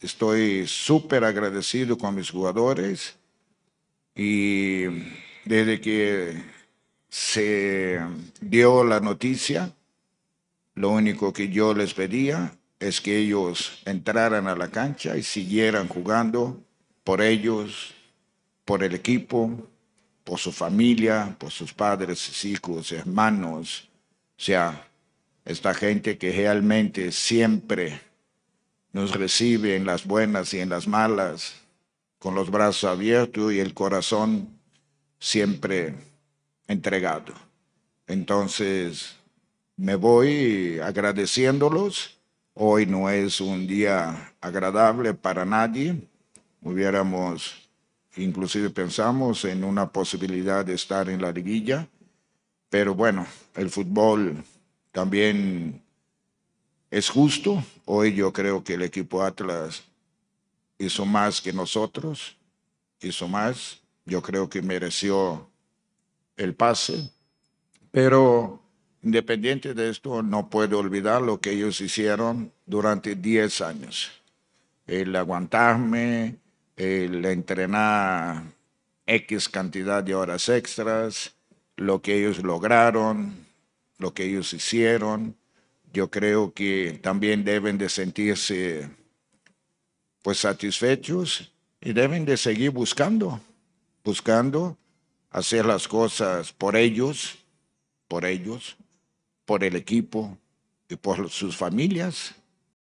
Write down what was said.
Estoy súper agradecido con mis jugadores y desde que se dio la noticia, lo único que yo les pedía es que ellos entraran a la cancha y siguieran jugando por ellos, por el equipo, por su familia, por sus padres, sus hijos, hermanos. O sea, esta gente que realmente siempre nos recibe en las buenas y en las malas, con los brazos abiertos y el corazón siempre entregado. Entonces, me voy agradeciéndolos. Hoy no es un día agradable para nadie. Hubiéramos, inclusive pensamos en una posibilidad de estar en la liguilla, pero bueno, el fútbol también es justo. Hoy yo creo que el equipo Atlas hizo más que nosotros, hizo más. Yo creo que mereció el pase, pero independiente de esto, no puedo olvidar lo que ellos hicieron durante 10 años. El aguantarme, el entrenar X cantidad de horas extras, lo que ellos lograron, lo que ellos hicieron yo creo que también deben de sentirse pues satisfechos y deben de seguir buscando, buscando hacer las cosas por ellos, por ellos, por el equipo y por sus familias.